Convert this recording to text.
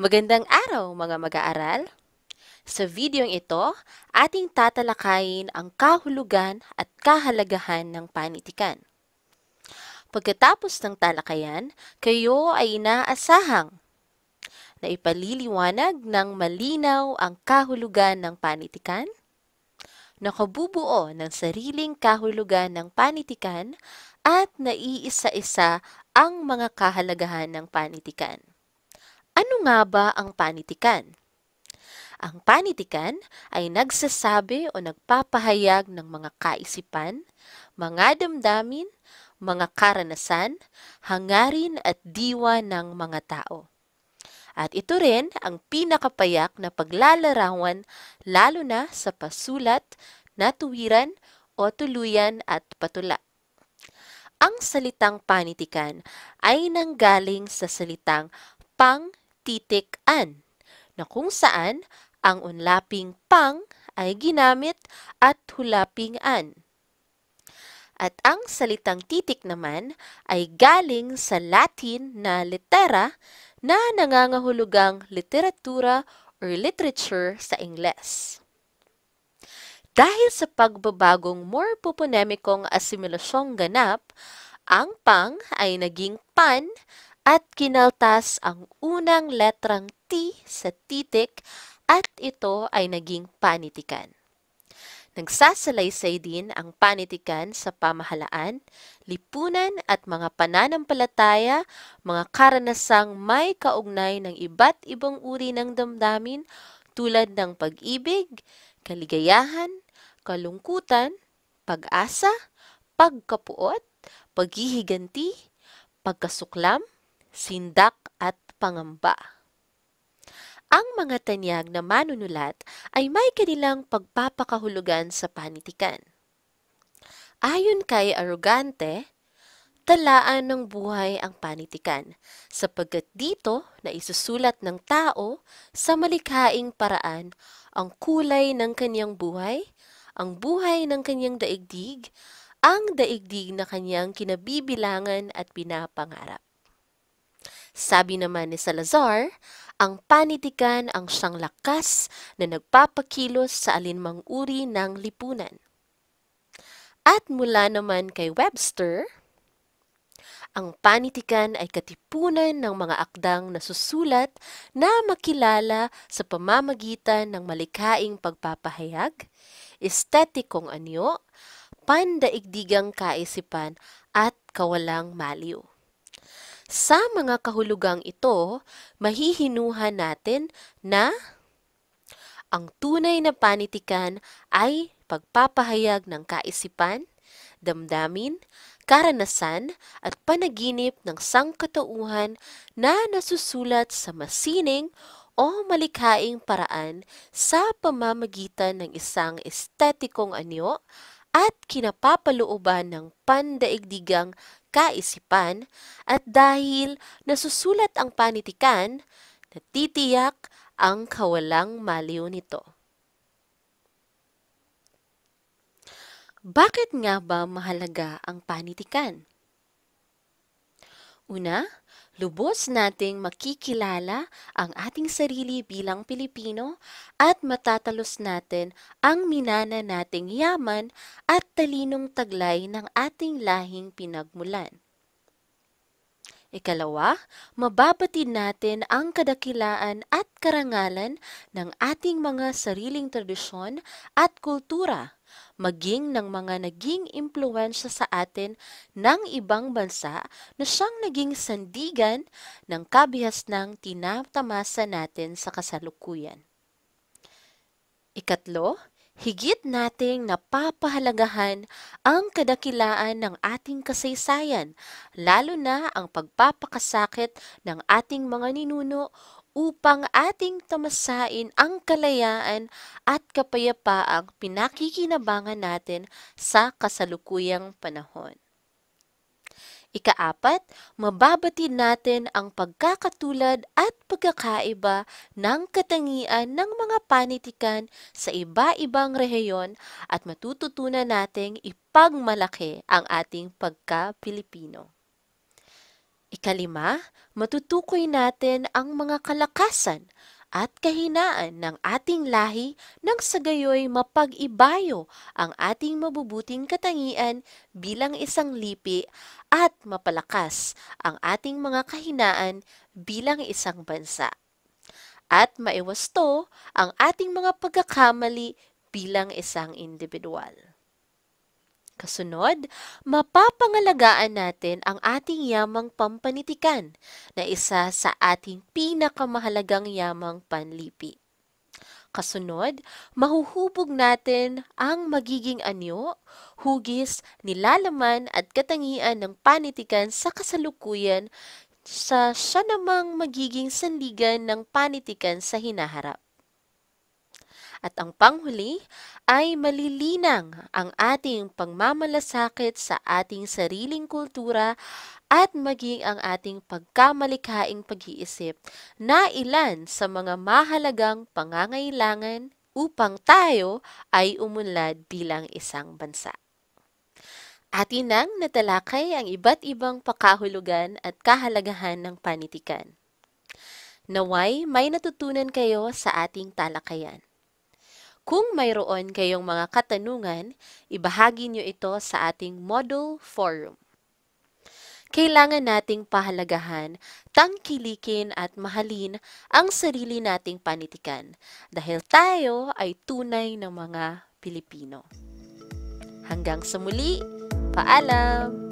Magandang araw mga mag-aaral! Sa videong ito, ating tatalakayin ang kahulugan at kahalagahan ng panitikan. Pagkatapos ng talakayan, kayo ay inaasahang na ipaliliwanag ng malinaw ang kahulugan ng panitikan, nakabubuo ng sariling kahulugan ng panitikan at naiisa-isa ang mga kahalagahan ng panitikan. Ano nga ba ang panitikan? Ang panitikan ay nagsasabi o nagpapahayag ng mga kaisipan, mga damdamin, mga karanasan, hangarin at diwa ng mga tao. At ito rin ang pinakapayak na paglalarawan lalo na sa pasulat, natuwiran o tuluyan at patula. Ang salitang panitikan ay nanggaling sa salitang pang titik-an na kung saan ang unlaping pang ay ginamit at hulaping an. At ang salitang titik naman ay galing sa Latin na litera na nangangahulugang literatura or literature sa Ingles. Dahil sa pagbabagong more puponemic asimilasyong ganap, ang pang ay naging pan at kinaltas ang unang letrang T sa titik at ito ay naging panitikan. Nagsasalaysay din ang panitikan sa pamahalaan, lipunan at mga pananampalataya, mga karanasang may kaugnay ng iba't ibang uri ng damdamin tulad ng pag-ibig, kaligayahan, kalungkutan, pag-asa, pagkapuot, paghihiganti, pagkasuklam, sindak at pangamba. Ang mga tanyag na manunulat ay may kanilang pagpapakahulugan sa panitikan. Ayon kay Arugante, talaan ng buhay ang panitikan sapagkat dito na isusulat ng tao sa malikhaing paraan ang kulay ng kanyang buhay, ang buhay ng kanyang daigdig, ang daigdig na kanyang kinabibilangan at pinapangarap. Sabi naman ni Salazar, ang panitikan ang siyang lakas na nagpapakilos sa alinmang uri ng lipunan. At mula naman kay Webster, ang panitikan ay katipunan ng mga akdang nasusulat na makilala sa pamamagitan ng malikhaing pagpapahayag, estetikong anyo, pandaigdigang kaisipan at kawalang maliw. Sa mga kahulugang ito, mahihinuha natin na ang tunay na panitikan ay pagpapahayag ng kaisipan, damdamin, karanasan at panaginip ng sangkatauhan na nasusulat sa masining o malikhaing paraan sa pamamagitan ng isang estetikong anyo at kinapapalooban ng pandaigdigang kaisipan at dahil nasusulat ang panitikan, natitiyak ang kawalang maliw nito. Bakit nga ba mahalaga ang panitikan? Una, lubos nating makikilala ang ating sarili bilang Pilipino at matatalos natin ang minana nating yaman at talinong taglay ng ating lahing pinagmulan. Ikalawa, mababatid natin ang kadakilaan at karangalan ng ating mga sariling tradisyon at kultura maging ng mga naging impluensya sa atin ng ibang bansa na siyang naging sandigan ng kabihas ng tinatamasa natin sa kasalukuyan. Ikatlo, higit nating napapahalagahan ang kadakilaan ng ating kasaysayan, lalo na ang pagpapakasakit ng ating mga ninuno upang ating tamasain ang kalayaan at kapayapaang pinakikinabangan natin sa kasalukuyang panahon. Ikaapat, mababatid natin ang pagkakatulad at pagkakaiba ng katangian ng mga panitikan sa iba-ibang rehiyon at matututunan nating ipagmalaki ang ating pagka-Pilipino. Ikalima, matutukoy natin ang mga kalakasan at kahinaan ng ating lahi nang sa gayoy mapag-ibayo ang ating mabubuting katangian bilang isang lipi at mapalakas ang ating mga kahinaan bilang isang bansa. At maiwasto ang ating mga pagkakamali bilang isang individual. Kasunod, mapapangalagaan natin ang ating yamang pampanitikan na isa sa ating pinakamahalagang yamang panlipi. Kasunod, mahuhubog natin ang magiging anyo, hugis, nilalaman at katangian ng panitikan sa kasalukuyan sa siya namang magiging sandigan ng panitikan sa hinaharap. At ang panghuli ay malilinang ang ating pagmamalasakit sa ating sariling kultura at maging ang ating pagkamalikhaing pag-iisip na ilan sa mga mahalagang pangangailangan upang tayo ay umunlad bilang isang bansa. Atin nang natalakay ang iba't ibang pakahulugan at kahalagahan ng panitikan. Naway may natutunan kayo sa ating talakayan. Kung mayroon kayong mga katanungan, ibahagi nyo ito sa ating Module forum. Kailangan nating pahalagahan, tangkilikin at mahalin ang sarili nating panitikan dahil tayo ay tunay ng mga Pilipino. Hanggang sa muli, paalam!